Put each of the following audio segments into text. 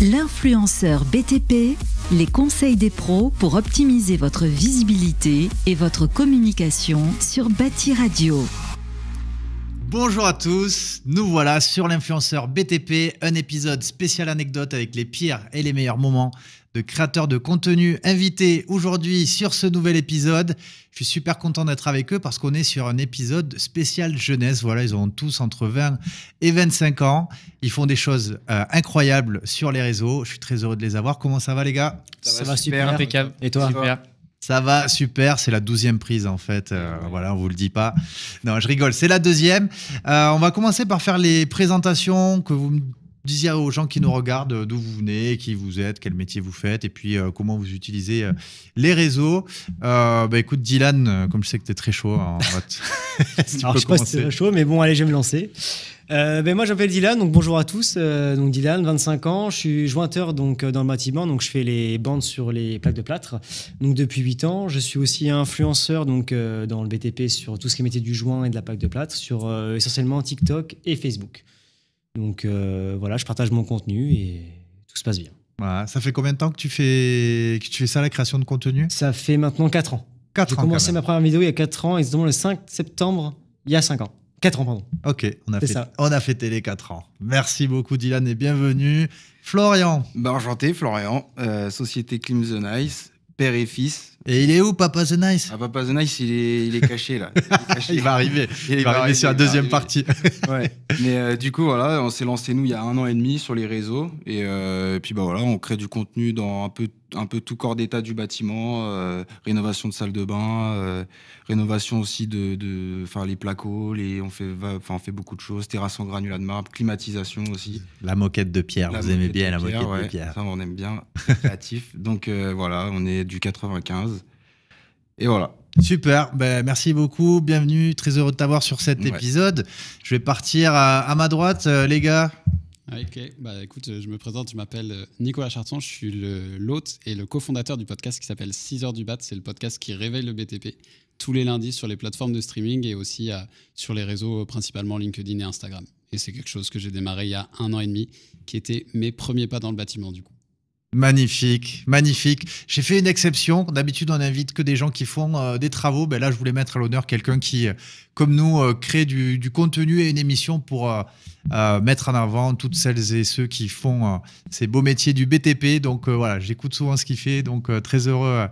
L'influenceur BTP, les conseils des pros pour optimiser votre visibilité et votre communication sur Bâti Radio. Bonjour à tous, nous voilà sur l'influenceur BTP, un épisode spécial anecdote avec les pires et les meilleurs moments de créateurs de contenu invités aujourd'hui sur ce nouvel épisode. Je suis super content d'être avec eux parce qu'on est sur un épisode spécial jeunesse. Voilà, ils ont tous entre 20 et 25 ans. Ils font des choses euh, incroyables sur les réseaux. Je suis très heureux de les avoir. Comment ça va les gars ça, va super, impeccable. Et toi super. Ça va, super. C'est la douzième prise en fait. Euh, voilà, on vous le dit pas. Non, je rigole. C'est la deuxième. Euh, on va commencer par faire les présentations que vous me disiez aux gens qui nous regardent euh, d'où vous venez, qui vous êtes, quel métier vous faites et puis euh, comment vous utilisez euh, les réseaux. bah, écoute, Dylan, comme je sais que tu es très chaud, hein, je sais pas très chaud, mais bon, allez, je vais me lancer. Ben, moi, j'appelle Dylan, donc bonjour à tous. donc Dylan, 25 ans, je suis jointeur donc, dans le bâtiment, donc je fais les bandes sur les plaques de plâtre donc, depuis 8 ans. Je suis aussi influenceur donc, dans le BTP sur tout ce qui est du joint et de la plaque de plâtre, sur essentiellement TikTok et Facebook. Donc euh, voilà, je partage mon contenu et tout se passe bien. Ça fait combien de temps que tu fais, que tu fais ça, la création de contenu Ça fait maintenant 4 ans. 4 J'ai commencé ma première vidéo il y a 4 ans, exactement le 5 septembre, il y a 5 ans. 4 ans, pardon. Ok, on a, fait, ça. on a fêté les 4 ans. Merci beaucoup, Dylan, et bienvenue. Florian. Bah, enchanté, Florian. Euh, Société Climzone the Nice, père et fils, et il est où, Papa The Nice Ah, Papa The Nice, il est, il est caché, là. Il, va arriver. Il, va, arriver, sur la deuxième partie. ouais. Mais euh, du coup, voilà, on s'est lancé, nous, il y a un an et demi sur les réseaux. Et, euh, puis, bah voilà, on crée du contenu dans un peu, un peu tout corps d'état du bâtiment euh, rénovation de salle de bain, rénovation aussi de, de enfin, les placos, les, on, fait, on fait beaucoup de choses, terrasse en granulat de marbre, climatisation aussi. La moquette de pierre, vous aimez bien la moquette de pierre. Ça, on aime bien, créatif. Donc voilà, on est du 95. Et voilà. Super, ben, merci beaucoup, bienvenue, très heureux de t'avoir sur cet épisode. Je vais partir à, ma droite, euh, les gars. Ah, ok, bah écoute, euh, je me présente, je m'appelle euh, Nicolas Charton, je suis l'hôte et le cofondateur du podcast qui s'appelle 6 heures du bat, c'est le podcast qui réveille le BTP tous les lundis sur les plateformes de streaming et aussi sur les réseaux principalement LinkedIn et Instagram. Et c'est quelque chose que j'ai démarré il y a un an et demi, qui était mes premiers pas dans le bâtiment du coup. Magnifique, magnifique. J'ai fait une exception. D'habitude, on invite que des gens qui font euh, des travaux. Ben là, je voulais mettre à l'honneur quelqu'un qui, euh, comme nous, euh, crée du, contenu et une émission pour mettre en avant toutes celles et ceux qui font ces beaux métiers du BTP. Donc voilà, j'écoute souvent ce qu'il fait. Donc très heureux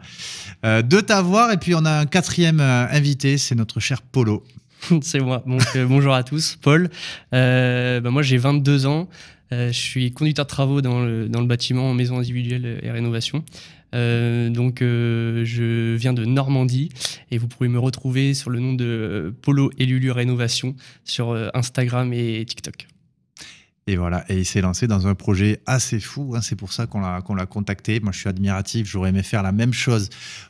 de t'avoir. Et puis, on a un quatrième invité, c'est notre cher Polo. c'est moi. bonjour à tous, Paul. Ben moi, j'ai 22 ans. Euh, je suis conducteur de travaux dans le, dans le bâtiment en maison individuelle et rénovation. Euh, donc euh, je viens de Normandie et vous pouvez me retrouver sur le nom de Polo et Lulu Rénovation sur Instagram et TikTok. Et voilà, et il s'est lancé dans un projet assez fou. Hein. C'est pour ça qu'on l'a, contacté. Moi, je suis admiratif. J'aurais aimé faire la même chose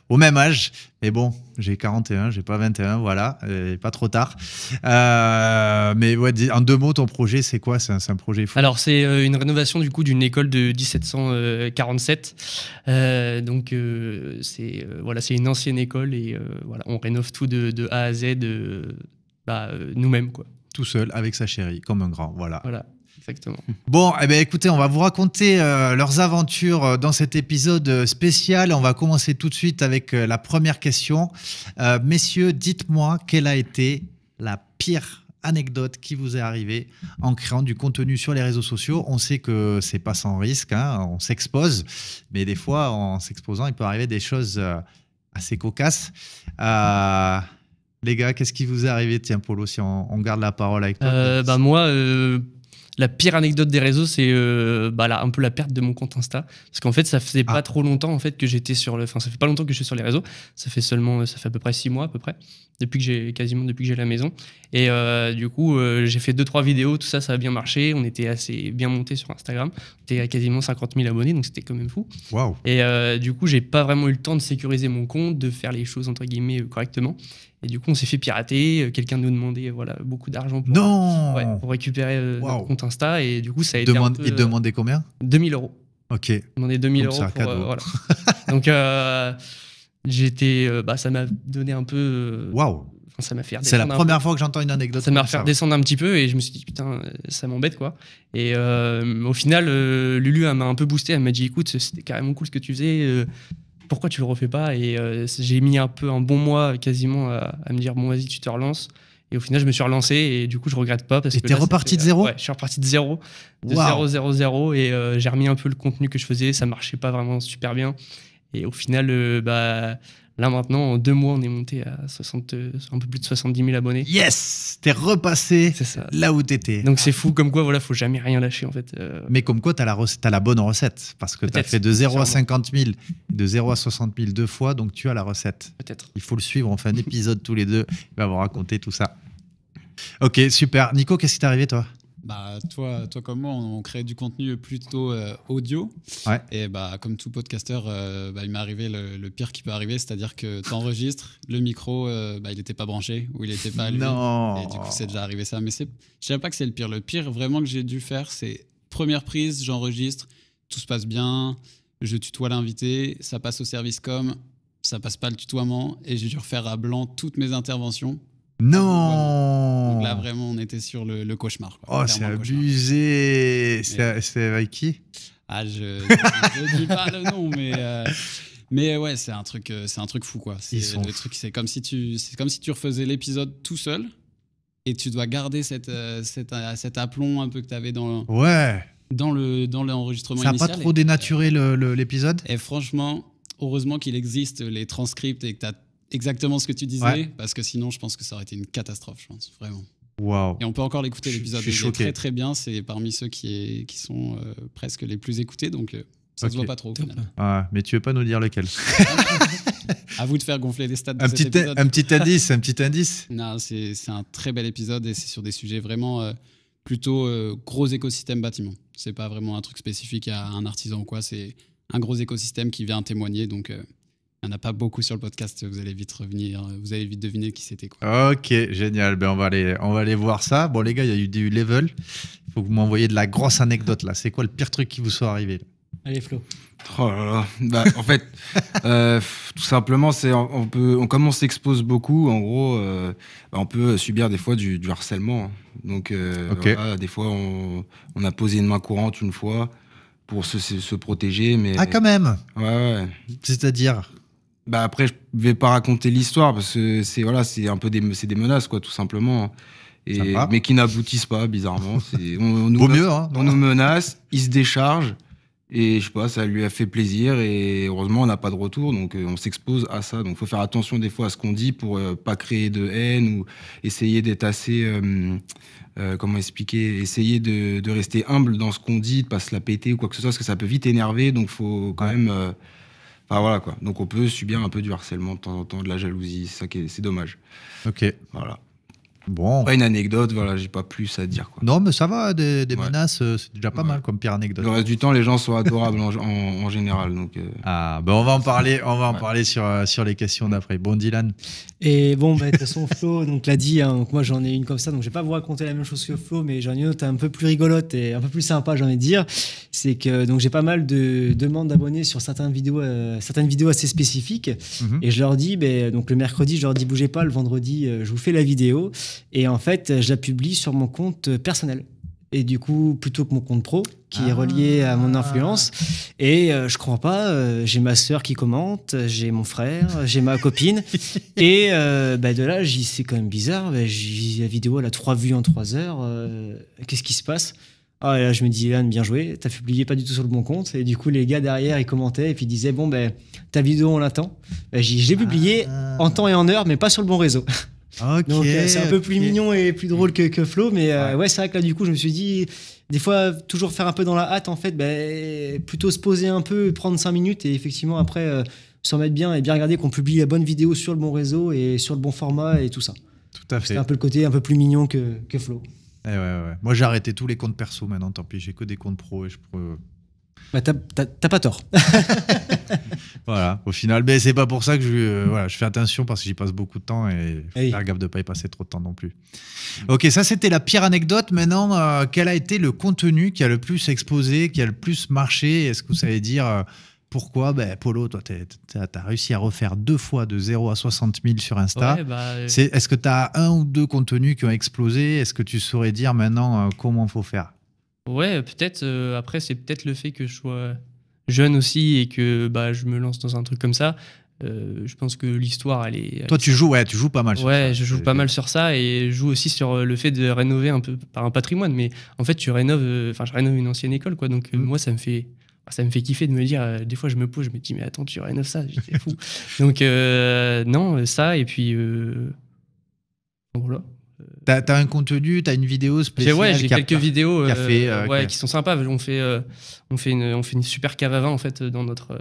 au même âge. Mais bon, j'ai 41, j'ai pas 21, voilà, pas trop tard. Euh, mais ouais, en deux mots, ton projet, c'est quoi c'est un, projet fou. Alors, c'est euh, une rénovation du coup d'une école de 1747. Euh, donc, c'est voilà, c'est une ancienne école et voilà, on rénove tout de, A à Z bah, nous-mêmes, quoi. Tout seul avec sa chérie, comme un grand, voilà. Voilà. Exactement. Bon, eh bien, écoutez, on va vous raconter euh, leurs aventures euh, dans cet épisode euh, spécial. On va commencer tout de suite avec la première question. messieurs, dites-moi quelle a été la pire anecdote qui vous est arrivée en créant du contenu sur les réseaux sociaux. On sait que c'est pas sans risque, hein, on s'expose, mais des fois, en s'exposant, il peut arriver des choses assez cocasses. les gars, qu'est-ce qui vous est arrivé Tiens, Polo, si on, garde la parole avec toi. bah, moi, la pire anecdote des réseaux, c'est euh, bah, un peu la perte de mon compte Insta. Parce qu'en fait, ça faisait ah. pas trop longtemps en fait, que j'étais sur le. Enfin, ça fait pas longtemps que je suis sur les réseaux. Ça fait seulement. Euh, ça fait à peu près six mois, à peu près. Depuis que j'ai. Quasiment depuis que j'ai la maison. Et euh, du coup, j'ai fait deux, trois vidéos. Tout ça, ça a bien marché. On était assez bien monté sur Instagram. On était à quasiment 50 000 abonnés. Donc, c'était quand même fou. Et du coup, j'ai pas vraiment eu le temps de sécuriser mon compte, de faire les choses, entre guillemets, correctement. Et du coup, on s'est fait pirater. Euh, quelqu'un nous demandait voilà, beaucoup d'argent pour, non pour récupérer le euh, notre compte Insta. Et du coup, ça a été. un peu, il euh, demandait combien 2000 euros. Ok. Il demandait 2000 euros. Un pour, Voilà. Donc, j'étais. Bah, ça m'a donné un peu. Waouh! ça m'a fait C'est la première fois que j'entends une anecdote. Ça m'a fait redescendre un petit peu et je me suis dit putain, ça m'embête quoi. Et au final, Lulu Lulu m'a un peu boosté. Elle m'a dit écoute, c'était carrément cool ce que tu faisais pourquoi tu le refais pas Et euh, j'ai mis un peu un bon mois quasiment à, me dire bon vas-y tu te relances. Et au final, je me suis relancé et du coup, je regrette pas. Parce t'es reparti de zéro Ouais, je suis reparti de zéro. De zéro, zéro, zéro. Et euh, j'ai remis un peu le contenu que je faisais. Ça marchait pas vraiment super bien. Et au final, euh, bah, Là maintenant, en deux mois, on est monté à 60, euh, un peu plus de 70 000 abonnés. Yes T'es repassé là où t'étais. Donc c'est fou, comme quoi, voilà, faut jamais rien lâcher en fait. Euh. Mais comme quoi, t'as la, as la bonne recette, parce que t'as fait de 0 à 50 000, de 0 à 60 000 deux fois, donc tu as la recette. Peut-être. Il faut le suivre, on fait un épisode tous les deux, il va vous raconter tout ça. Ok, super. Nico, qu'est-ce qui t'est arrivé toi bah, toi, toi comme moi, on, crée du contenu plutôt euh, audio. Et bah, comme tout podcasteur, euh, bah, il m'est arrivé le, pire qui peut arriver, c'est-à-dire que tu enregistres, le micro, euh, bah, il n'était pas branché ou il n'était pas allumé. Non. Et du coup, c'est déjà arrivé ça. Mais je ne dirais pas que c'est le pire. Le pire vraiment que j'ai dû faire, c'est première prise, j'enregistre, tout se passe bien, je tutoie l'invité, ça passe au service com, ça passe pas le tutoiement, et j'ai dû refaire à blanc toutes mes interventions non Donc là, vraiment, on était sur le, cauchemar. Oh, c'est abusé C'est avec qui Ah, je ne dis pas le nom, mais... Euh, mais ouais, c'est un truc, euh, c'est un truc fou quoi. C'est c'est comme si tu, c'est comme si tu refaisais l'épisode tout seul et tu dois garder cette, euh, cette, cet aplomb un peu que tu avais dans. ouais. Dans le dans l'enregistrement. Ça n'a pas trop dénaturé l'épisode. Et franchement, heureusement qu'il existe les transcripts et que tu as exactement ce que tu disais, parce que sinon, je pense que ça aurait été une catastrophe, je pense, vraiment. Wow. Et on peut encore l'écouter l'épisode. est très très bien. C'est parmi ceux qui, est, qui sont euh, presque les plus écoutés, donc euh, ça se voit pas trop. Ah, mais tu veux pas nous dire lequel À vous de faire gonfler les stats. De un, cet petit un petit indice, un petit indice. Non, c'est un très bel épisode et c'est sur des sujets vraiment euh, plutôt gros écosystème bâtiment. C'est pas vraiment un truc spécifique à un artisan ou quoi. C'est un gros écosystème qui vient témoigner, donc il n'y en a pas beaucoup sur le podcast, vous allez vite revenir, hein, vous allez vite deviner qui c'était quoi. Ok, génial, ben on, va aller, on va aller voir ça. Bon les gars, il y a eu des level, il faut que vous m'envoyez de la grosse anecdote là. C'est quoi le pire truc qui vous soit arrivé Allez Flo. Oh bah, en fait, euh, tout simplement, c'est on, peut, on comme on s'expose beaucoup, en gros, euh, bah, on peut subir des fois du, harcèlement. Hein. Donc, euh, des fois, on, a posé une main courante une fois pour se, protéger, mais ah quand même. Ouais. ouais. C'est-à-dire bah après, je vais pas raconter l'histoire parce que c'est voilà, c'est un peu des, des menaces quoi, tout simplement. Et, mais qui n'aboutissent pas, bizarrement. On, nous, mieux, hein, on nous menace, il se décharge. Et je sais pas, ça lui a fait plaisir et heureusement on n'a pas de retour, donc euh, on s'expose à ça. Donc faut faire attention des fois à ce qu'on dit pour euh, pas créer de haine ou essayer d'être assez, euh, comment expliquer, essayer de, de, rester humble dans ce qu'on dit, de pas se la péter ou quoi que ce soit, parce que ça peut vite énerver. Donc faut quand même Enfin voilà quoi. Donc on peut subir un peu du harcèlement de temps en temps, de la jalousie, c'est ça c'est dommage. Ok. Voilà. Bon. Pas une anecdote, voilà, j'ai pas plus à dire. Non, mais ça va, des, menaces, euh, c'est déjà pas mal comme pire anecdote. Le reste du temps, les gens sont adorables en, général. Donc, euh. ah, ben, on va en parler, on va en parler sur, euh, sur les questions d'après. Bon, Dylan. Et bon, bah, de toute façon, Flo l'a dit, hein, moi j'en ai une comme ça, donc je vais pas vous raconter la même chose que Flo, mais j'en ai une autre un peu plus rigolote et un peu plus sympa, j'ai envie de dire. C'est que donc j'ai pas mal de demandes d'abonnés sur certaines vidéos, certaines vidéos assez spécifiques. Mhm. Et je leur dis, ben donc le mercredi, je leur dis bougez pas, le vendredi, je vous fais la vidéo. Et en fait, je la publie sur mon compte euh, personnel. Et du coup, plutôt que mon compte pro, qui est ah. relié à mon influence. Et euh, je crois pas, euh, j'ai ma sœur qui commente, j'ai mon frère, j'ai ma copine. Et de bah, de là, c'est quand même bizarre. j'ai la vidéo, elle a trois vues en 3 heures. Qu'est-ce qui se passe ah, et là, je me dis, Yann bien joué, t'as publié pas du tout sur le bon compte. Et du coup, les gars derrière, ils commentaient et puis ils disaient, bon, ben, ta vidéo, on l'attend. Ben, je l'ai publiée ah. en temps et en heure, mais pas sur le bon réseau. Ok, euh, c'est un peu plus mignon et plus drôle que, Flo, mais euh, ouais, c'est vrai que là du coup je me suis dit des fois toujours faire un peu dans la hâte en fait, bah, plutôt se poser un peu, prendre 5 minutes et effectivement après euh, s'en mettre bien et bien regarder qu'on publie la bonne vidéo sur le bon réseau et sur le bon format et tout ça. Tout à fait. un peu le côté un peu plus mignon que, que Flo. Eh ouais, ouais. Moi j'ai arrêté tous les comptes perso maintenant, tant pis, j'ai que des comptes pro et je peux bah, t'as pas tort. voilà, au final. Mais c'est pas pour ça que je, euh, voilà, je fais attention parce que j'y passe beaucoup de temps et je hey. faire gaffe de pas y passer trop de temps non plus. Ok, ça c'était la pire anecdote. Maintenant, euh, quel a été le contenu qui a le plus exposé, qui a le plus marché Est-ce que vous savez dire euh, pourquoi ben, Polo, toi, t'as réussi à refaire deux fois de 0 à 60 000 sur Insta. Bah, est-ce que tu as un ou deux contenus qui ont explosé Est-ce que tu saurais dire maintenant comment faut faire Ouais, peut-être. Euh, après, c'est peut-être le fait que je sois jeune aussi et que bah, je me lance dans un truc comme ça. Euh, je pense que l'histoire, elle est. Toi, tu joues, ouais, tu joues pas mal. Ouais, je joue pas mal sur ça et je joue aussi sur euh, le fait de rénover un peu par un patrimoine. Mais en fait, tu rénoves, enfin, je rénove une ancienne école, quoi. Donc mm. moi, ça me fait, bah, ça me fait kiffer de me dire. des fois, je me pose, je me dis, mais attends, tu rénoves ça, j'étais fou. donc non, ça et puis voilà. T'as as un contenu, t'as une vidéo spéciale. Ouais, j'ai quelques vidéos qui, euh, euh, qui sont sympas. On fait, euh, on fait une, on fait une super cave en fait dans notre,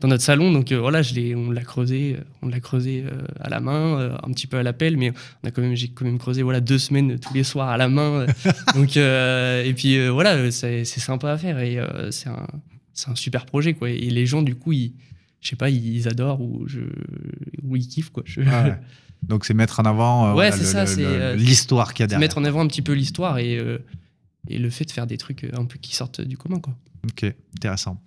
dans notre salon. Donc voilà, je on l'a creusé, on l'a creusé à la main, un petit peu à l'appel, mais on a quand même, j'ai quand même creusé voilà deux semaines tous les soirs à la main. donc et puis voilà, c'est sympa à faire et c'est un, un, super projet quoi. Et les gens du coup, ils, je sais pas, ils adorent ou je, ou ils kiffent quoi. Donc c'est mettre en avant l'histoire qu'il y a derrière. Mettre en avant un petit peu l'histoire et, euh, le fait de faire des trucs euh, un peu qui sortent du commun. Quoi. Ok, intéressant.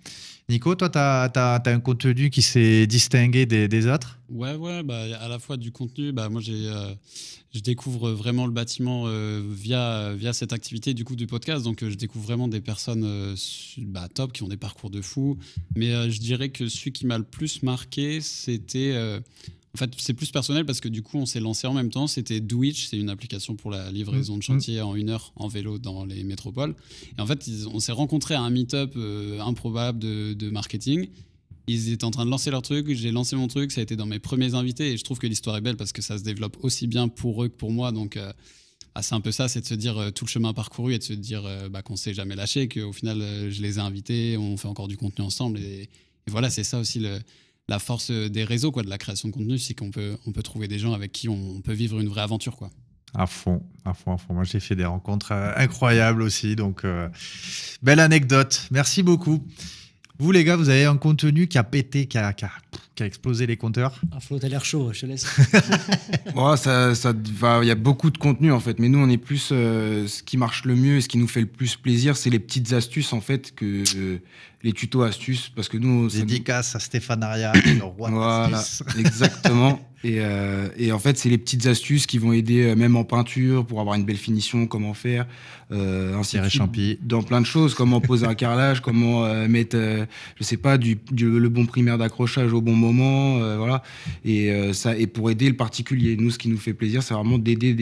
Nico, toi, tu as, un contenu qui s'est distingué des, autres Ouais, ouais, bah, à la fois du contenu, bah, moi, j'ai, euh, je découvre vraiment le bâtiment via, via cette activité du coup du podcast. Donc, je découvre vraiment des personnes bah, top qui ont des parcours de fou. Mais je dirais que celui qui m'a le plus marqué, c'était en fait, c'est plus personnel parce que du coup, on s'est lancé en même temps. C'était Dwitch, c'est une application pour la livraison de mm, chantier mm. en une heure en vélo dans les métropoles. Et en fait, on s'est rencontrés à un meet-up euh, improbable de, marketing. Ils étaient en train de lancer leur truc, j'ai lancé mon truc, ça a été dans mes premiers invités et je trouve que l'histoire est belle parce que ça se développe aussi bien pour eux que pour moi. Donc, euh, ah, c'est un peu ça, c'est de se dire euh, tout le chemin parcouru et de se dire bah, qu'on ne s'est jamais lâché, qu'au final, je les ai invités, on fait encore du contenu ensemble. et voilà, c'est ça aussi le, la force euh, des réseaux, quoi, de la création de contenu, c'est qu'on peut, on peut trouver des gens avec qui on, peut vivre une vraie aventure, quoi. À fond, à fond, à fond. Moi, j'ai fait des rencontres euh, incroyables aussi. Donc, euh, belle anecdote. Merci beaucoup. Vous, les gars, vous avez un contenu qui a pété, qui a, qui a, explosé les compteurs Ah, Flo, t'as l'air chaud, je te laisse. ça, ça il y a beaucoup de contenu, en fait. Mais nous, on est plus. Euh, ce qui marche le mieux et ce qui nous fait le plus plaisir, c'est les petites astuces, en fait, que. les tutos astuces, parce que nous. Dédicace à Stéphane Aria, le roi Voilà, exactement. Euh, et, en fait, c'est les petites astuces qui vont aider, euh, même en peinture, pour avoir une belle finition, comment faire, euh, ainsi champi. dans plein de choses, comment poser un carrelage, comment euh, mettre, je sais pas, le bon primaire d'accrochage au bon moment, voilà. Et ça, et pour aider le particulier, nous, ce qui nous fait plaisir, c'est vraiment d'aider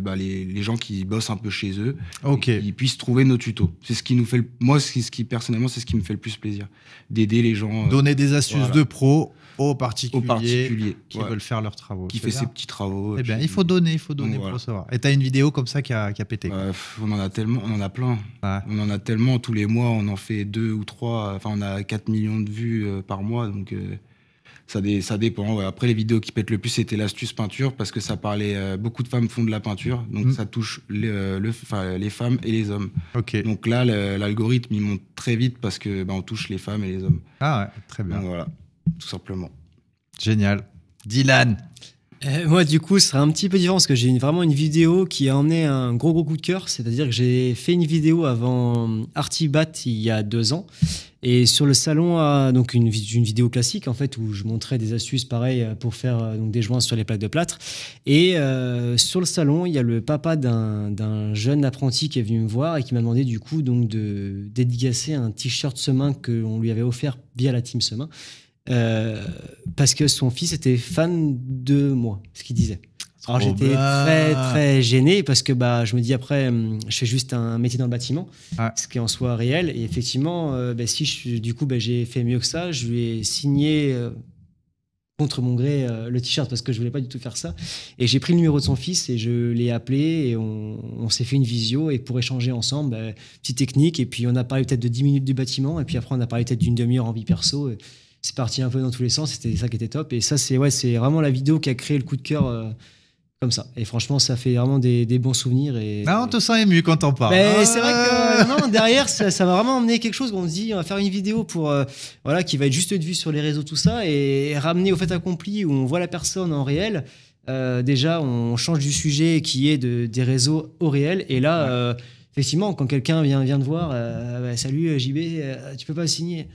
bah, les, gens qui bossent un peu chez eux, qu'ils ils puissent trouver nos tutos. C'est ce qui nous fait, moi, ce qui, personnellement, c'est ce qui me fait le plus plaisir, d'aider les gens. Donner des astuces de pro aux particuliers, qui veulent faire faire leurs travaux. Qui fait ses petits travaux. Eh bien, il faut donner, il faut donner pour recevoir. Et t'as une vidéo comme ça qui a, qui a pété. Bah, on en a tellement, on en a plein. On en a tellement tous les mois, on en fait deux ou trois. Enfin, on a 4 millions de vues euh, par mois, donc euh, ça, ça dépend. Après, les vidéos qui pètent le plus, c'était l'astuce peinture parce que ça parlait. Euh, beaucoup de femmes font de la peinture, donc mm. ça touche les, les femmes et les hommes. OK, Donc là, l'algorithme il monte très vite parce que ben on touche les femmes et les hommes. Ah ouais, très bien. voilà, tout simplement. Génial. Dylan. Eh, moi, du coup, ce sera un petit peu différent parce que j'ai vraiment une vidéo qui a emmené un gros gros coup de cœur. C'est-à-dire que j'ai fait une vidéo avant euh, Artibat il y a deux ans. Et sur le salon, euh, donc une, vidéo classique en fait où je montrais des astuces pareilles euh, pour faire donc des joints sur les plaques de plâtre. Et sur le salon, il y a le papa d'un jeune apprenti qui est venu me voir et qui m'a demandé du coup donc de dédicacer un t-shirt que qu'on lui avait offert via la team Semain. Euh, parce que son fils était fan de moi, ce qu'il disait. Alors j'étais très très gêné parce que bah je me dis après hum, je fais juste un métier dans le bâtiment, ce qui est en soi réel. Et effectivement, euh, bah, si je, du coup bah, j'ai fait mieux que ça, je lui ai signé euh, contre mon gré le t-shirt parce que je voulais pas du tout faire ça. Et j'ai pris le numéro de son fils et je l'ai appelé et on, s'est fait une visio et pour échanger ensemble, bah, petite technique. Et puis on a parlé peut-être de 10 minutes du bâtiment et puis après on a parlé peut-être d'une demi-heure en vie perso. Et, c'est parti un peu dans tous les sens. C'était ça qui était top. Et ça, c'est ouais, c'est vraiment la vidéo qui a créé le coup de cœur. Euh, comme ça. Et franchement, ça fait vraiment des, bons souvenirs. Et, bah, on te sent ému quand on parle. Ben, c'est vrai ah que non, derrière, ça, va vraiment emmener quelque chose. On se dit, on va faire une vidéo pour, euh, voilà, qui va être juste de vue sur les réseaux, tout ça, et, ramener au fait accompli où on voit la personne en réel. Euh, déjà, on change du sujet qui est de, des réseaux au réel. Et là, effectivement, quand quelqu'un vient, vient te voir, bah, salut JB, tu peux pas signer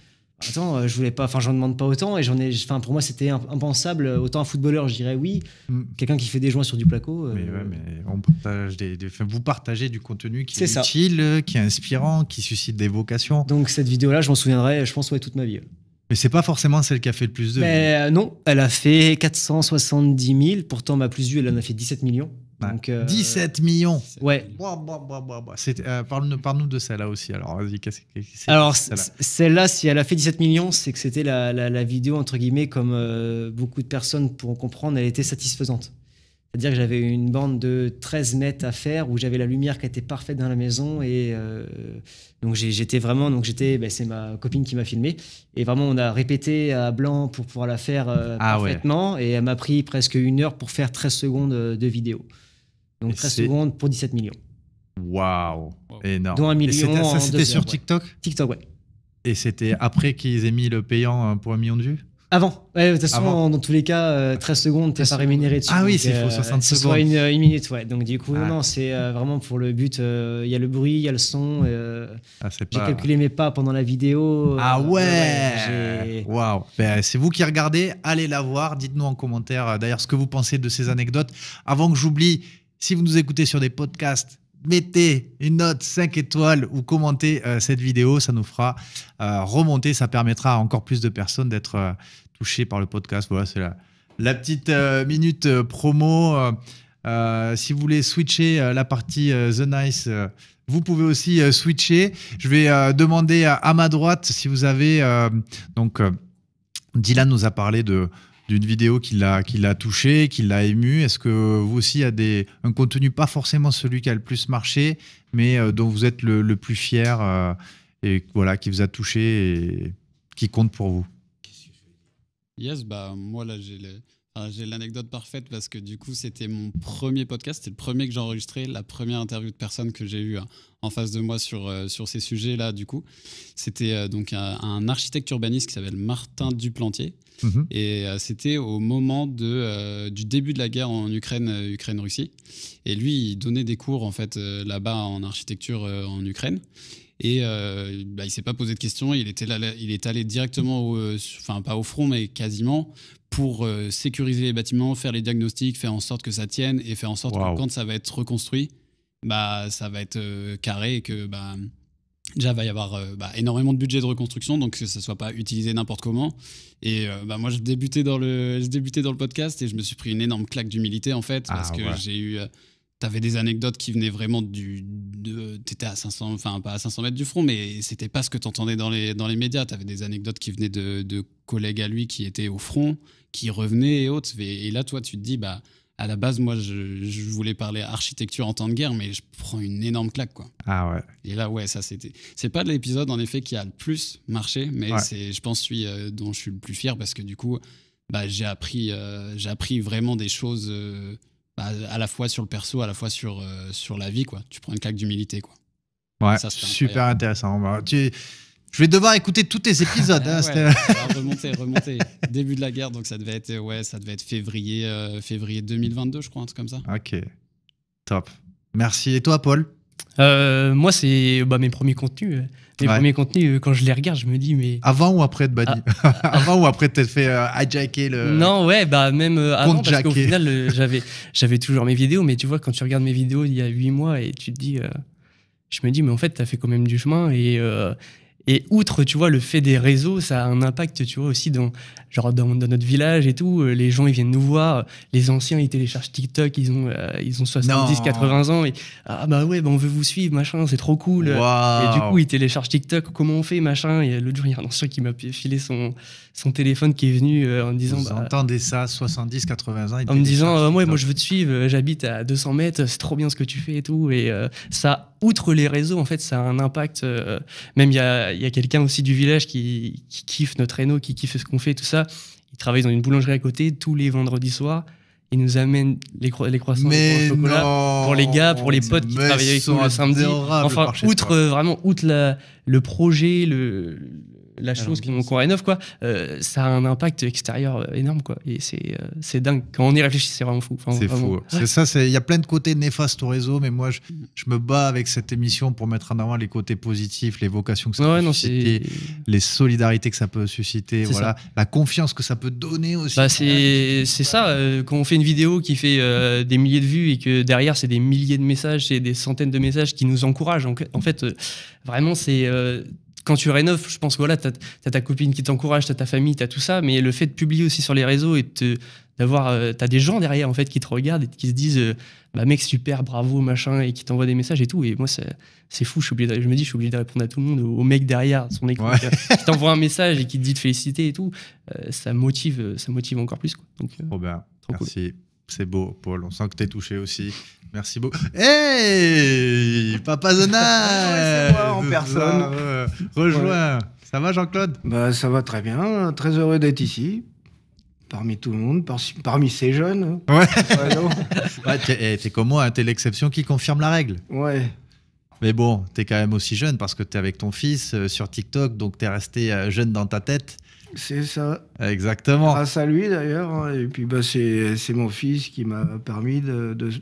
attends, euh, je voulais pas, enfin, j'en demande pas autant et j'en ai, enfin, pour moi, c'était impensable. Autant un footballeur, je dirais oui. Mm. Quelqu'un qui fait des joints sur du placo. Euh, mais ouais, mais on partage des, vous partagez du contenu qui est, utile, qui est inspirant, qui suscite des vocations. Donc, cette vidéo-là, je m'en souviendrai, je pense, toute ma vie. Mais c'est pas forcément celle qui a fait le plus de. Mais euh, non, elle a fait 470 000. Pourtant, ma plus vue, elle en a fait 17 millions. Donc, 17 euh, millions. ouais. Parle-nous de celle-là aussi. Alors, Alors, celle-là, si elle a fait 17 millions, c'est que c'était la, vidéo, entre guillemets, comme euh, beaucoup de personnes pourront comprendre, elle était satisfaisante. C'est-à-dire que j'avais une bande de 13 mètres à faire où j'avais la lumière qui était parfaite dans la maison et euh, donc j'étais vraiment donc j'étais ben, c'est ma copine qui m'a filmé et vraiment on a répété à blanc pour pouvoir la faire ah parfaitement et elle m'a pris presque une heure pour faire 13 secondes de vidéo. Donc 13 secondes pour 17 millions. Waouh, énorme. Donc un million. C'était sur TikTok TikTok, ouais. Et c'était après qu'ils aient mis le payant hein, pour un million de vues avant. de toute façon, dans tous les cas, 13 euh, secondes, t'es ah, pas rémunéré dessus. Ah oui, c'est faux, 60 euh, secondes. Soit une, minute, ouais. Donc du coup, non, ah. c'est euh, vraiment pour le but. Il y a le bruit, il y a le son. Ah, j'ai pas... calculé mes pas pendant la vidéo. Ah ouais. Waouh. Ben, c'est vous qui regardez. Allez la voir. Dites-nous en commentaire d'ailleurs ce que vous pensez de ces anecdotes. Avant que j'oublie, si vous nous écoutez sur des podcasts, mettez une note 5 étoiles ou commentez euh, cette vidéo. Ça nous fera euh, remonter. Ça permettra à encore plus de personnes d'être euh, touchées par le podcast. Voilà, c'est la, petite minute promo. si vous voulez switcher la partie The Nice, vous pouvez aussi switcher. Je vais demander à, à, ma droite si vous avez. donc, Dylan nous a parlé de d'une vidéo qui l'a qui l'a touché, qui l'a ému Est-ce que vous aussi il y a des un contenu pas forcément celui qui a le plus marché, mais euh, dont vous êtes le, plus fier euh, et voilà qui vous a touché et qui compte pour vous Yes, bah moi là j'ai j'ai l'anecdote parfaite parce que du coup c'était mon premier podcast, c'était le premier que j'ai enregistré, la première interview de personne que j'ai eue hein, en face de moi sur, euh, sur ces sujets là du coup. C'était donc un, un architecte urbaniste qui s'appelle Martin Duplantier Mhm. Et euh, c'était au moment de, euh, du début de la guerre en Ukraine, euh, Ukraine-Russie. Et lui, il donnait des cours en fait là-bas en architecture en Ukraine. Et il ne bah, il s'est pas posé de questions. Il était là, il est allé directement, au, enfin pas au front, mais quasiment pour sécuriser les bâtiments, faire les diagnostics, faire en sorte que ça tienne et faire en sorte que quand ça va être reconstruit, bah ça va être carré et que bah, Déjà, il va y avoir euh, bah, énormément de budget de reconstruction, donc que ça ne soit pas utilisé n'importe comment. Et euh, bah, moi, je débutais, dans le, dans le podcast et je me suis pris une énorme claque d'humilité, en fait, ah, parce que j'ai eu. Euh, t'avais des anecdotes qui venaient vraiment du. T'étais à 500, enfin pas à 500 mètres du front, mais c'était pas ce que t'entendais dans les, dans les médias. T'avais des anecdotes qui venaient de, de, collègues à lui qui étaient au front, qui revenaient et autres. Et, et là, toi, tu te dis, bah à la base, moi, je, voulais parler architecture en temps de guerre, mais je prends une énorme claque, quoi. Ah ouais. Et là, ouais, ça c'était. C'est pas l'épisode, en effet, qui a le plus marché, mais c'est, je pense, celui euh, dont je suis le plus fier parce que du coup, bah, j'ai appris, euh, j'ai appris vraiment des choses euh, bah, à la fois sur le perso, à la fois sur sur la vie, quoi. Tu prends une claque d'humilité, quoi. Ouais. super intéressant. Bah, tu je vais devoir écouter tous tes épisodes. Ah hein, remonter, remonter. Début de la guerre, donc ça devait être, euh, ouais, ça devait être février, euh, février 2022, je crois, un truc comme ça. Ok, top. Merci. Et toi, Paul euh, moi, c'est bah, mes premiers contenus. Mes premiers contenus, quand je les regarde, je me dis, mais. Avant ou après de banni ah. Avant ou après t'es fait hijacker le. Non, ouais, bah même avant, parce qu'au final, j'avais, j'avais toujours mes vidéos, mais tu vois, quand tu regardes mes vidéos il y a 8 mois et tu te dis. je me dis, mais en fait, t'as fait quand même du chemin et et outre, tu vois, le fait des réseaux, ça a un impact, tu vois, aussi dans, genre dans, notre village et tout. Euh, les gens, ils viennent nous voir. Les anciens, ils téléchargent TikTok, ils ont, euh, ils ont 70, 80 ans. ah bah ouais, bah, on veut vous suivre, machin, c'est trop cool. Et du coup, ils téléchargent TikTok, comment on fait, machin. Et euh, l'autre jour, il y a un ancien qui m'a filé son, son téléphone qui est venu euh, en me disant. Vous bah, entendez ça, 70, 80 ans. en me disant, euh, moi moi je veux te suivre, euh, j'habite à 200 mètres, c'est trop bien ce que tu fais et tout. Et ça, outre les réseaux, en fait, ça a un impact. même il y a, y a quelqu'un aussi du village qui, qui kiffe notre réno, qui kiffe ce qu'on fait, tout ça. Il travaille dans une boulangerie à côté tous les vendredis soirs. Il nous amène les, les croissants chocolat pour les gars, pour les potes qui travaillent avec nous le samedi. Enfin, outre vraiment outre le projet, le la chose qu'on qu neuf quoi, euh, ça a un impact extérieur euh, énorme, quoi. Et euh, c'est dingue. Quand on y réfléchit, c'est vraiment fou. c'est fou. Il y a plein de côtés néfastes au réseau, mais moi, je, je, me bats avec cette émission pour mettre en avant les côtés positifs, les vocations que ça peut susciter, les solidarités que ça peut susciter, voilà, la confiance que ça peut donner aussi. Bah, c'est ça. quand on fait une vidéo qui fait des milliers de vues et que derrière, c'est des milliers de messages, c'est des centaines de messages qui nous encouragent. en fait, vraiment, c'est quand tu rénoves, je pense que voilà, tu as, ta copine qui t'encourage, tu as ta famille, tu as tout ça, mais le fait de publier aussi sur les réseaux et d'avoir, euh, tu des gens derrière en fait qui te regardent et qui se disent euh, bah, mec, super, bravo, machin, et qui t'envoient des messages et tout. Et moi, c'est fou, je, me dis, je suis obligé de répondre à tout le monde, au, mec derrière son écran qui t'envoie un message et qui te dit de féliciter et tout. Euh, ça, motive, ça motive encore plus. Quoi. Donc, Robert, merci. C'est beau, Paul. On sent que t'es touché aussi. Merci beaucoup. Hey Papa Zona en personne. Rejoins. Ça va, Jean-Claude bah, Ça va très bien. Très heureux d'être ici. Parmi tout le monde, parmi ces jeunes. Ouais. Eh, t'es comme moi, hein. t'es l'exception qui confirme la règle. Ouais. Mais bon, t'es quand même aussi jeune parce que t'es avec ton fils euh, sur TikTok, donc t'es resté euh, jeune dans ta tête. C'est ça. Exactement. Grâce à lui d'ailleurs. Hein. Et puis bah, c'est mon fils qui m'a permis de,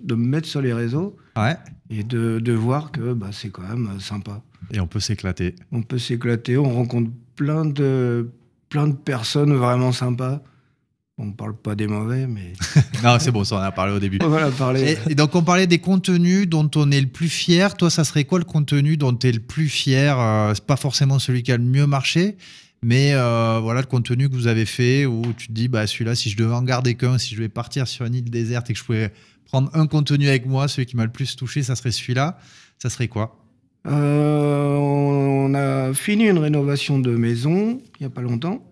me mettre sur les réseaux. Ouais. Et de, voir que bah, c'est quand même euh, sympa. Et on peut s'éclater. On peut s'éclater. On rencontre plein de, plein de personnes vraiment sympas. On parle pas des mauvais, mais. non, c'est bon, ça, on en a parlé au début. On va parler. Et, donc, on parlait des contenus dont on est le plus fier. Toi, ça serait quoi le contenu dont tu es le plus fier euh, C'est pas forcément celui qui a le mieux marché, mais euh, voilà le contenu que vous avez fait où tu te dis, bah, celui-là, si je devais en garder qu'un, si je devais partir sur une île déserte et que je pouvais prendre un contenu avec moi, celui qui m'a le plus touché, ça serait celui-là. Ça serait quoi euh, On a fini une rénovation de maison il n'y a pas longtemps.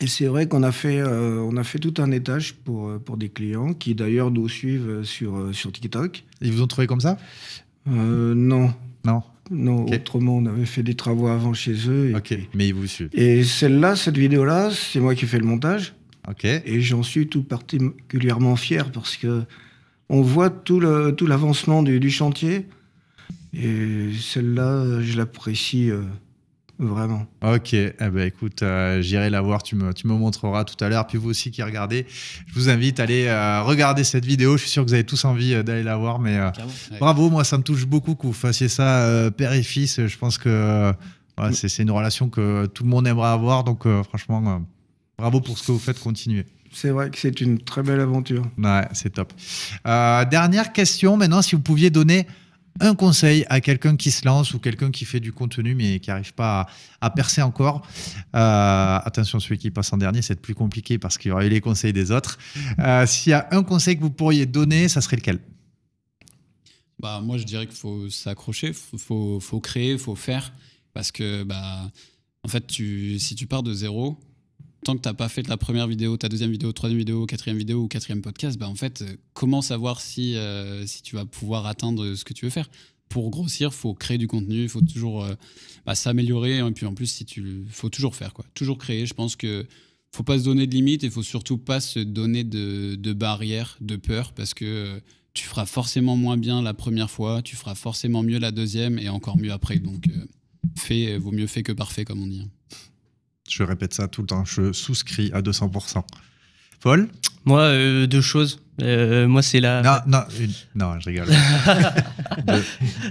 Et c'est vrai qu'on a fait, euh, a fait tout un étage pour, pour des clients qui d'ailleurs nous suivent sur, sur TikTok. Ils vous ont trouvé comme ça Non. Non. Non, autrement, on avait fait des travaux avant chez eux. ok, mais ils vous suivent. Et celle-là, cette vidéo-là, c'est moi qui fais le montage. Ok. Et j'en suis tout particulièrement fier parce que on voit tout l'avancement tout du, du chantier. Et celle-là, je l'apprécie. Euh, Vraiment. Ok, eh ben, écoute, euh, j'irai la voir, tu me, tu me montreras tout à l'heure. Puis vous aussi qui regardez, je vous invite à aller euh, regarder cette vidéo. Je suis sûr que vous avez tous envie euh, d'aller la voir, mais bravo, moi ça me touche beaucoup que vous fassiez ça, père et fils. Je pense que c'est une relation que tout le monde aimerait avoir, donc franchement, bravo pour ce que vous faites, continuez. C'est vrai que c'est une très belle aventure. Ouais, c'est top. dernière question maintenant, si vous pouviez donner un conseil à quelqu'un qui se lance ou quelqu'un qui fait du contenu mais qui n'arrive pas à, percer encore. Euh, attention, celui qui passe en dernier, c'est plus compliqué parce qu'il y aura eu les conseils des autres. Euh, s'il y a un conseil que vous pourriez donner, ça serait lequel bah, Moi, je dirais qu'il faut s'accrocher, il faut, faut, créer, il faut faire. Parce que, bah, en fait, tu, si tu pars de zéro, tant que tu t'as pas fait la première vidéo, ta deuxième vidéo, troisième vidéo, quatrième vidéo ou quatrième podcast, bah, en fait, euh, comment savoir si, euh, si tu vas pouvoir atteindre ce que tu veux faire Pour grossir, il faut créer du contenu, il faut toujours euh, bah, s'améliorer et puis en plus, si tu, faut toujours faire quoi, toujours créer. Je pense que faut pas se donner de limites et faut surtout pas se donner de, de barrières, de peur, parce que tu feras forcément moins bien la première fois, tu feras forcément mieux la deuxième et encore mieux après. Donc, fait vaut mieux fait que parfait, comme on dit. Hein. Je répète ça tout le temps. Je souscris à 200%. Paul Moi, euh, deux choses. Euh, moi, c'est la. Non, non, je rigole.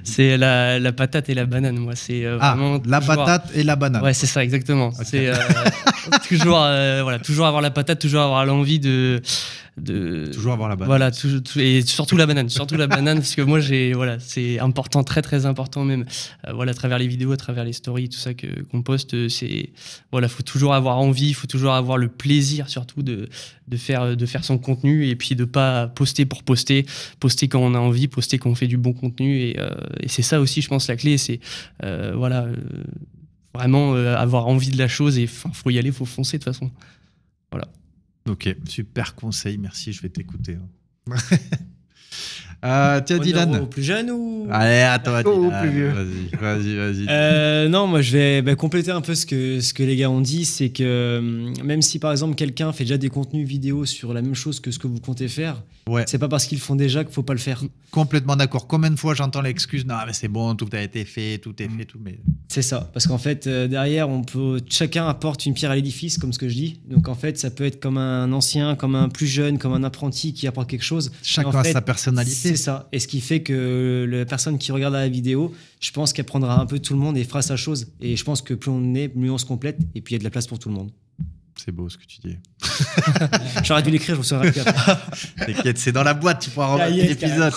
c'est la, la, patate et la banane, moi. C'est euh, ah, vraiment. La patate et la banane. Ouais, c'est ça, exactement. C'est toujours, voilà, toujours avoir la patate, toujours avoir l'envie de, toujours avoir la banane. Voilà, et surtout la banane, surtout la banane, parce que moi j'ai voilà, c'est important, très très important même. Euh, voilà, à travers les vidéos, à travers les stories, tout ça que qu'on poste, euh, c'est voilà, faut toujours avoir envie, il faut toujours avoir le plaisir surtout de de faire de faire son contenu et puis de pas poster pour poster, poster quand on a envie, poster quand on fait du bon contenu et, euh, c'est ça aussi, je pense la clé, c'est voilà vraiment avoir envie de la chose et faut y aller, faut foncer de toute façon. Voilà. Ok, super conseil, merci, je vais t'écouter. Hein. Euh, tiens, Dylan. Au plus jeune ou Allez, attends, Dylan. Plus vieux. Vas-y, vas-y, vas-y. Euh, non, moi, je vais bah, compléter un peu ce que, ce que les gars ont dit. C'est que euh, même si, par exemple, quelqu'un fait déjà des contenus vidéo sur la même chose que ce que vous comptez faire, c'est pas parce qu'ils font déjà qu'il faut pas le faire. Complètement d'accord. Combien de fois j'entends l'excuse Non, mais c'est bon, tout a été fait, tout est mm. fait, tout. Mais... C'est ça. Parce qu'en fait, derrière, on peut, chacun apporte une pierre à l'édifice, comme ce que je dis. Donc, en fait, ça peut être comme un ancien, comme un plus jeune, comme un apprenti qui apporte quelque chose. Chacun a sa personnalité ça. Et ce qui fait que la personne qui regarde la vidéo, je pense qu'elle prendra un peu tout le monde et fera sa chose. Et je pense que plus on est, mieux on se complète et puis il y a de la place pour tout le monde. C'est beau ce que tu dis. J'aurais dû l'écrire, je me serais ravi. T'inquiète, c'est dans la boîte, tu pourras remettre l'épisode.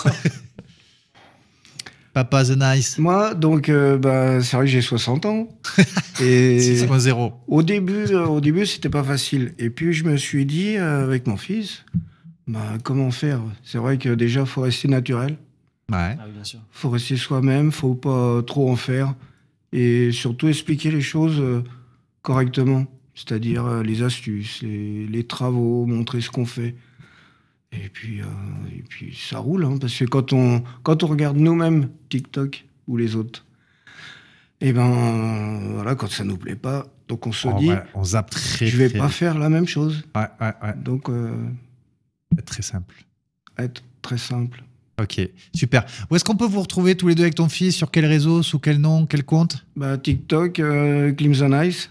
Papa the Nice. Moi, donc, euh, bah, c'est vrai que j'ai 60 ans. et zéro. Au début, euh, au début c'était pas facile. Et puis, je me suis dit, euh, avec mon fils, bah, comment faire C'est vrai que déjà, il faut rester naturel. Ouais. Ah bien sûr. faut rester soi-même, faut pas trop en faire. Et surtout expliquer les choses euh, correctement. C'est-à-dire euh, les astuces, les, travaux, montrer ce qu'on fait. Et puis, euh, et puis ça roule, hein, parce que quand on, quand on regarde nous-mêmes TikTok ou les autres, et eh ben voilà, quand ça nous plaît pas, donc on se oh, dit, je on je vais pas faire la même chose. Ouais, ouais, donc être très simple. Être très simple. Ok, super. Où est-ce qu'on peut vous retrouver tous les deux avec ton fils Sur quel réseau Sous quel nom Quel compte bah, TikTok, euh, Ice.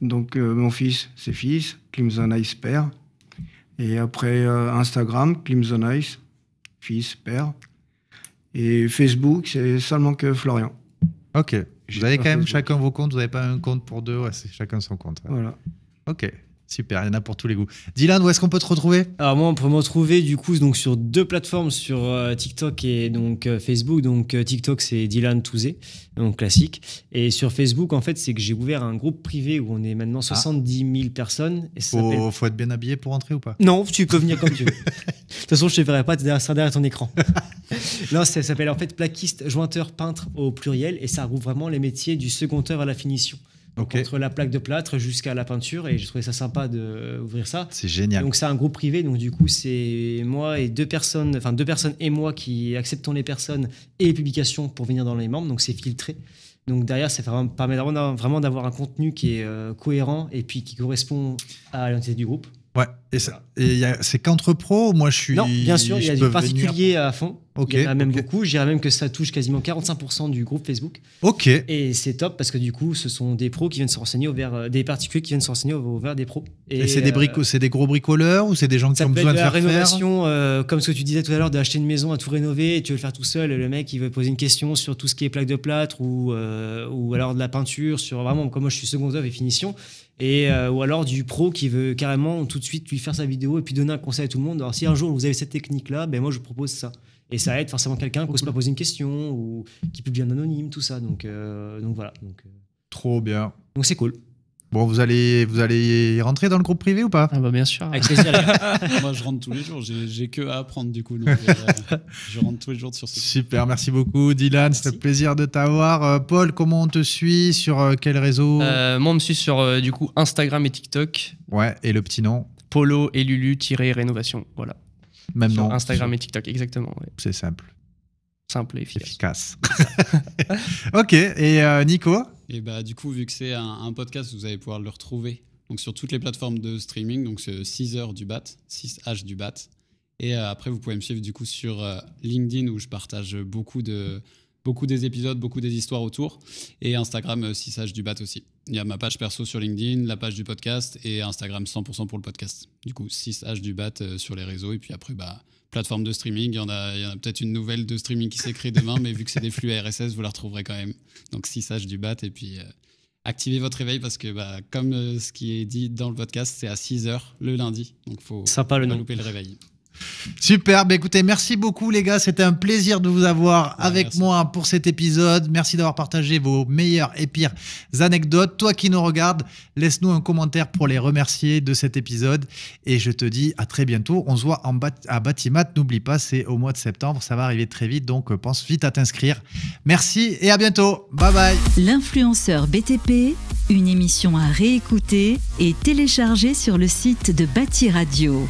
Donc euh, mon fils, c'est fils, Clemson Ice père. Et après euh, Instagram, Clemson Ice, fils, père. Et Facebook, c'est seulement que Florian. Ok. Vous avez quand même chacun vos comptes, vous n'avez pas un compte pour deux, ouais, c'est chacun son compte. Voilà. Ok, Super, il y en a pour tous les goûts. Dylan, où est-ce qu'on peut te retrouver Alors moi, on peut me retrouver du coup donc sur deux plateformes, sur euh, TikTok et donc euh, Facebook. Donc euh, TikTok, c'est Dylan Touzé, donc classique. Et sur Facebook, en fait, c'est que j'ai ouvert un groupe privé où on est maintenant 70 ah. 000 personnes. Et faut, être bien habillé pour entrer ou pas Non, tu peux venir comme tu veux. De toute façon, je te verrai pas, tu seras derrière ton écran. non, ça s'appelle en fait plaquiste, jointeur, peintre au pluriel, et ça regroupe vraiment les métiers du second à la finition entre la plaque de plâtre jusqu'à la peinture, et j'ai trouvé ça sympa d'ouvrir ça. C'est génial. Donc c'est un groupe privé, donc du coup c'est moi et deux personnes, enfin deux personnes et moi qui acceptons les personnes et les publications pour venir dans les membres, donc c'est filtré. Donc derrière, ça permet vraiment d'avoir un contenu qui est euh, cohérent et puis qui correspond à l'identité du groupe. Ouais, et, et c'est qu'entre pros, moi je suis. Non, bien sûr, il y a des particuliers à fond. ok il y en a même okay. beaucoup. Je même que ça touche quasiment 45% du groupe Facebook. Ok. Et c'est top parce que du coup, ce sont des pros qui viennent se renseigner vers euh, des particuliers qui viennent se renseigner vers des pros. Et, c'est des, brico des gros bricoleurs ou c'est des gens qui ont besoin de, de la rénovation, euh, comme ce que tu disais tout à l'heure, d'acheter une maison à tout rénover et tu veux le faire tout seul. Le mec, il veut poser une question sur tout ce qui est plaque de plâtre ou, euh, ou alors de la peinture, sur vraiment, comment moi je suis seconde œuvre et finition. Et, euh, ou alors du pro qui veut carrément tout de suite lui faire sa vidéo et puis donner un conseil à tout le monde. Alors si un jour vous avez cette technique-là, ben moi je propose ça. Et ça aide forcément quelqu'un qui n'ose pas poser une question ou qui publie un anonyme, tout ça. Donc, euh, voilà. Euh. Trop bien. Donc c'est cool. Bon, vous allez, vous allez rentrer dans le groupe privé ou pas ah bah, Bien sûr. Moi, je rentre tous les jours. J'ai que à apprendre du coup. Euh, je rentre tous les jours sur ce Super, merci beaucoup Dylan. C'est un plaisir de t'avoir. Euh, Paul, comment on te suit Sur euh, quel réseau Moi, on me suit sur du coup Instagram et TikTok. Ouais, et le petit nom Polo et Lulu-rénovation. Voilà. Même nom. Instagram et TikTok, exactement. C'est simple. Simple et efficace. ok, et Nico et bah, du coup, vu que c'est un, podcast, vous allez pouvoir le retrouver donc, sur toutes les plateformes de streaming. Donc, c'est 6 heures du BAT, 6H du BAT. Et euh, après, vous pouvez me suivre du coup sur euh, LinkedIn où je partage beaucoup de, beaucoup des épisodes, beaucoup des histoires autour. Et Instagram 6 h euh, du bat aussi. Il y a ma page perso sur LinkedIn, la page du podcast et Instagram 100% pour le podcast. Du coup, 6 h du bat euh, sur les réseaux. Et puis après, bah, plateforme de streaming. Il y en a, peut-être une nouvelle de streaming qui s'écrit demain, mais vu que c'est des flux RSS, vous la retrouverez quand même. Donc 6 h du bat. Et puis. Euh, activez votre réveil parce que, bah, comme ce qui est dit dans le podcast, c'est à 6 h le lundi. Donc, faut Sympa, pas louper le réveil. Super, écoutez, merci beaucoup les gars, c'était un plaisir de vous avoir avec moi pour cet épisode. Merci d'avoir partagé vos meilleures et pires anecdotes. Toi qui nous regardes, laisse-nous un commentaire pour les remercier de cet épisode et je te dis à très bientôt. On se voit en à Batimat, n'oublie pas, c'est au mois de septembre, ça va arriver très vite, donc euh, pense vite à t'inscrire. Merci et à bientôt. Bye bye. L'influenceur BTP, une émission à réécouter et télécharger sur le site de Bati Radio.